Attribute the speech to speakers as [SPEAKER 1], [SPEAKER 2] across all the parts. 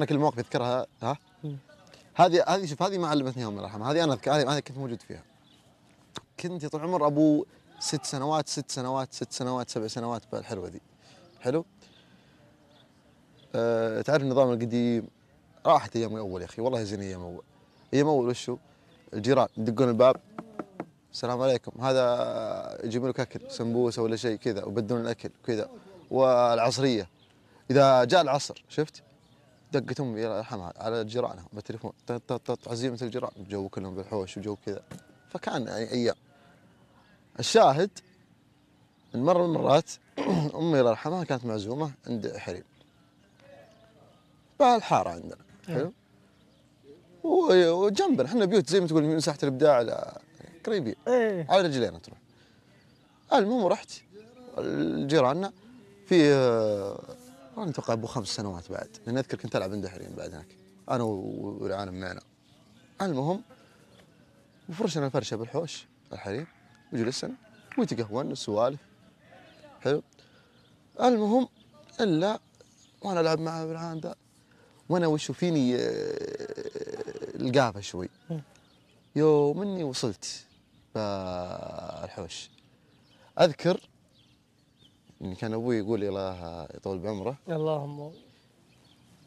[SPEAKER 1] انا كل مواقف اذكرها ها هذه هذه شوف هذه ما علمتني يوم الله هذه انا اذكر هذه كنت موجود فيها كنت طول العمر ابو ست سنوات ست سنوات ست سنوات سبع سنوات بالحلوه ذي حلو أه تعرف النظام القديم راحت ايام اول يا اخي والله زين ايام اول ايام اول وشو الجيران يدقون الباب السلام عليكم هذا يجيب لك اكل سمبوسه ولا شيء كذا وبدون الاكل كذا والعصريه اذا جاء العصر شفت دقت امي الله يرحمها على جيرانها بالتليفون عزيمه الجيران جو كلهم بالحوش وجو كذا فكان يعني ايام الشاهد من مره من المرات امي الله يرحمها كانت معزومه عند حريم بالحاره عندنا حلو وجنبنا احنا بيوت زي ما تقول من ساحه الابداع قريبين إيه. على رجلينا تروح المهم رحت جيراننا في آه، انا اتوقع ابو خمس سنوات بعد لان اذكر كنت العب عند حريم بعد هناك انا والعالم معنا المهم وفرشنا الفرشه بالحوش الحريم وجلسنا ويتقهون السوالف حلو المهم الا وانا العب مع العالم ذا وانا وشو فيني آه، القافه شوي يوم اني وصلت الحوش اذكر يعني كان ابوي يقول الله يطول بعمره اللهم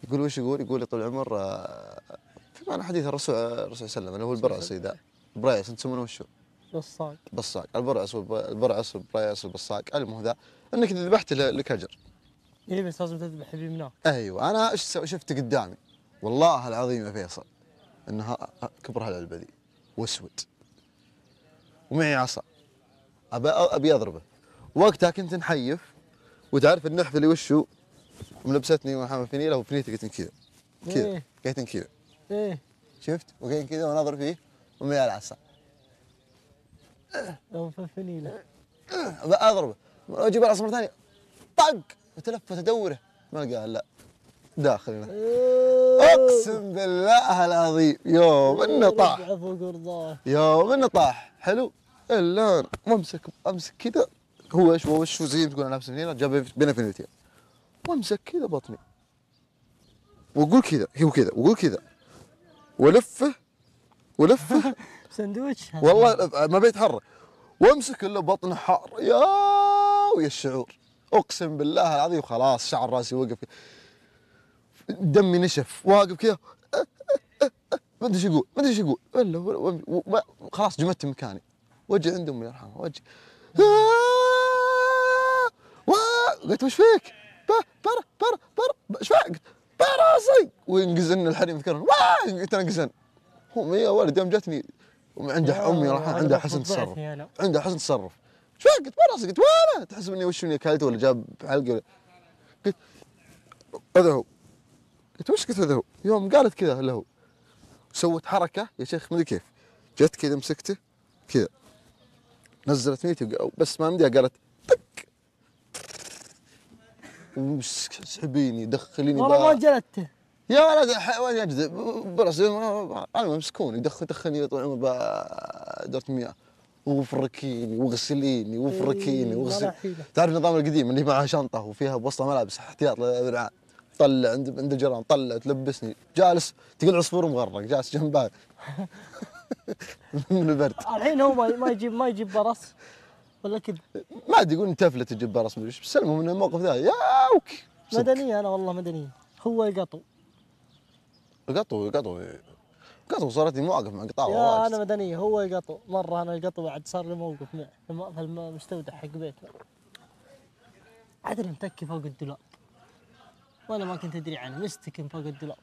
[SPEAKER 1] يقول وش يقول؟ يقول يطول العمر آه، في معنى حديث الرسول آه، الرسول صلى الله عليه وسلم اللي هو البرعصي ذا برايس تسمونه وشو؟ بصاق بصاق البرعص البرعس والبرايس البصاق المهم ذا انك اذا ذبحت لك اجر اي بس لازم تذبح اللي هناك ايوه انا شفت قدامي والله العظيم يا فيصل انها كبر هالعلبه ذي واسود ومعي عصا ابي اضربه وقتها كنت نحيف وتعرف النحف اللي وشو ملبستني محمد فنيله وفنيتي قلت كذا كذا إيه. قلت كذا ايه شفت وقاعد كذا وناظر فيه ومي على العصا فنيله اضربه اجيب العصا مره ثانيه طق وتلفت ادوره ما قال لا داخل اقسم بالله العظيم يوم انه طاح يوم انه طاح حلو الا امسك امسك كذا هو ايش هو ايش زي تقول انا لابس هنا جاب بين فينيتين وامسك كذا بطني واقول كذا هو كذا واقول كذا والفه ولفه سندويتش والله ما بيتحرك وامسك الا بطنه حار يا ويا الشعور اقسم بالله العظيم خلاص شعر راسي وقف دمي نشف واقف كذا ما ادري ايش يقول ما ادري ايش يقول خلاص جمدت مكاني وجه عند امي يرحمها وجه قلت وش فيك؟ برا برا برا ايش فيك؟ براسي وينقزن الحريم كرن واه تنقزن هم يا ولد يوم جتني عنده امي راح عندها حسن تصرف عندها حسن تصرف ايش فيك؟ قلت براسي قلت وينه؟ تحسب اني وش اني ولا جاب حلقي ولا قلت هذا هو قلت وش قلت هذا هو؟ يوم قالت كذا له سوت حركه يا شيخ ادري كيف جت كذا مسكته كذا نزلت ميتي بس ما مديها قالت اسحبيني دخليني والله ما جلدته يا ولد وين اجذب براسي انا سكوني دخل دخلني طول عمري دورة مياه وفركيني وغسليني وفركيني إيه، وغسليني تعرف النظام القديم اللي معها شنطه وفيها بوصله ملابس احتياط للذراعان طلع عند عند الجيران طلع تلبسني جالس تقول عصفور مغرق جالس جنبها من البرد الحين هو ما يجيب ما يجيب برص ولا كذب؟ ما ادري يقول انتفلت الجبار اسمه ايش بس المهم الموقف ذا يا مدنيه انا والله مدنيه هو يقطو القطو القطو قطو صارت لي مواقف مع قطار يا انا مدنيه هو يقطو مره انا القطو بعد صار لي موقف معه في المستودع حق بيتنا عاد متكي فوق الدولاب وانا ما كنت ادري عنه مستكن فوق الدولاب